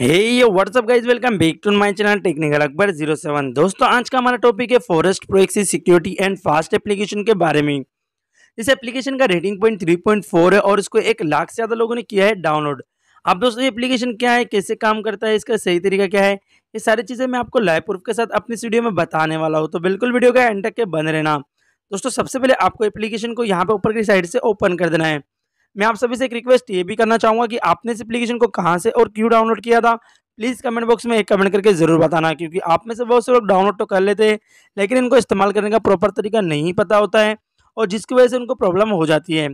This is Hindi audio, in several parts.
hey WhatsApp guys welcome back to my channel technical Akbar zero seven दोस्तों आज का हमारा टॉपिक है forest proxy security and fast application के बारे में इस एप्लीकेशन का rating point three point four है और इसको एक लाख से ज़्यादा लोगों ने किया है डाउनलोड अब दोस्तों ये एप्लीकेशन क्या है कैसे काम करता है इसका सही तरीका क्या है ये सारी चीज़ें मैं आपको लाइव प्रूफ के साथ अपनी वीडियो में बताने वाला हूँ तो बिल्कुल वीडियो का एंड तक के बन रहना दोस्तों सबसे पहले आपको एप्लीकेशन को यहाँ पर ऊपर की साइड से ओपन कर देना है मैं आप सभी से एक रिक्वेस्ट ये भी करना चाहूँगा कि आपने इस एप्लीकेशन को कहाँ से और क्यों डाउनलोड किया था प्लीज़ कमेंट बॉक्स में एक कमेंट करके ज़रूर बताना क्योंकि आप में से बहुत से लोग डाउनलोड तो कर लेते हैं लेकिन इनको इस्तेमाल करने का प्रॉपर तरीका नहीं पता होता है और जिसकी वजह से उनको प्रॉब्लम हो जाती है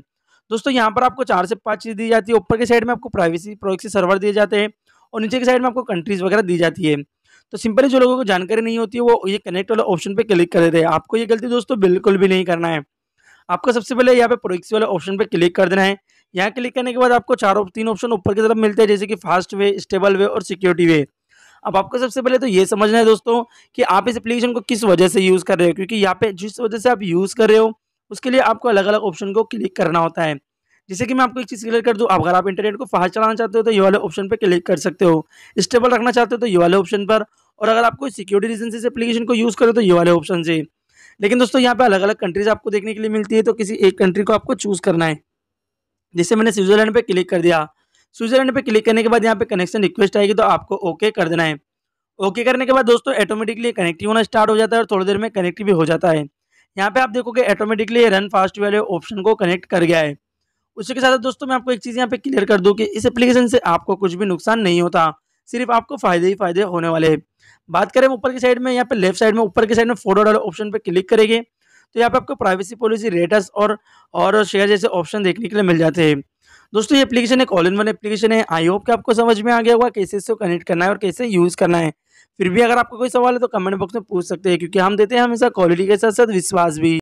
दोस्तों यहाँ पर आपको चार से पाँच चीज़ दी जाती है ऊपर के साइड में आपको प्राइवेसी प्रोक्सी सर्वर दिए जाते हैं और नीचे के साइड में आपको कंट्रीज़ वगैरह दी जाती है तो सिंपली जो लोगों को जानकारी नहीं होती है वो ये कनेक्ट वाला ऑप्शन पे क्लिक कर देते हैं आपको ये गलती दोस्तों बिल्कुल भी नहीं करना है आपको सबसे पहले यहाँ पे प्रोक्सी वाले ऑप्शन पे क्लिक कर देना है यहाँ क्लिक करने के बाद आपको चारों तीन ऑप्शन ऊपर की तरफ मिलते हैं जैसे कि फास्ट वे स्टेबल वे और सिक्योरिटी वे अब आपको सबसे पहले तो ये समझना है दोस्तों कि आप इस एप्लीकेशन को किस वजह से यूज़ कर रहे हो क्योंकि यहाँ पे जिस वजह से आप यूज़ कर रहे हो उसके लिए आपको अलग अलग ऑप्शन को क्लिक करना होता है जैसे कि मैं आपको एक चीज़ क्लियर कर दूँ अगर आप इंटरनेट को फास्ट चलाना चाहते हो तो ये वाले ऑप्शन पर क्लिक कर सकते हो स्टेबल रखना चाहते हो तो ये वाले ऑप्शन पर और अगर आप कोई सिक्योरिटी रीजन से इस एप्लीकेशन को यूज़ करो तो ये वाले ऑप्शन से लेकिन दोस्तों यहाँ पर अलग अलग कंट्रीज आपको देखने के लिए मिलती है तो किसी एक कंट्री को आपको चूज़ करना है जैसे मैंने स्विट्जरलैंड पर क्लिक कर दिया स्विट्जरलैंड पर क्लिक करने के बाद यहाँ पर कनेक्शन रिक्वेस्ट आएगी तो आपको ओके कर देना है ओके करने के बाद दोस्तों ऑटोमेटिकली कनेक्टिव होना स्टार्ट हो जाता है और थोड़ी देर में कनेक्टिव भी हो जाता है यहाँ पे आप देखोगे ऑटोमेटिकली रन फास्ट वाले ऑप्शन को कनेक्ट कर गया है उसी के साथ दोस्तों मैं आपको एक चीज़ यहाँ पे क्लियर कर दूँ कि इस एप्लीकेशन से आपको कुछ भी नुकसान नहीं होता सिर्फ आपको फायदे ही फायदे होने वाले हैं बात करें ऊपर की साइड में यहाँ पे लेफ्ट साइड में ऊपर की साइड में फोटो डाले ऑप्शन पर क्लिक करेंगे तो यहाँ पे आपको प्राइवेसी पॉलिसी रेटस और और शेयर जैसे ऑप्शन देखने के लिए मिल जाते हैं दोस्तों ये एप्लीकेशन एक ऑल इन वन एप्लीकेशन है आई होप कि आपको समझ में आ गया होगा कैसे इसको कनेक्ट करना है और कैसे यूज़ करना है फिर भी अगर आपका कोई सवाल है तो कमेंट बॉक्स में पूछ सकते हैं क्योंकि हम देते हैं हमेशा क्वालिटी के साथ साथ विश्वास भी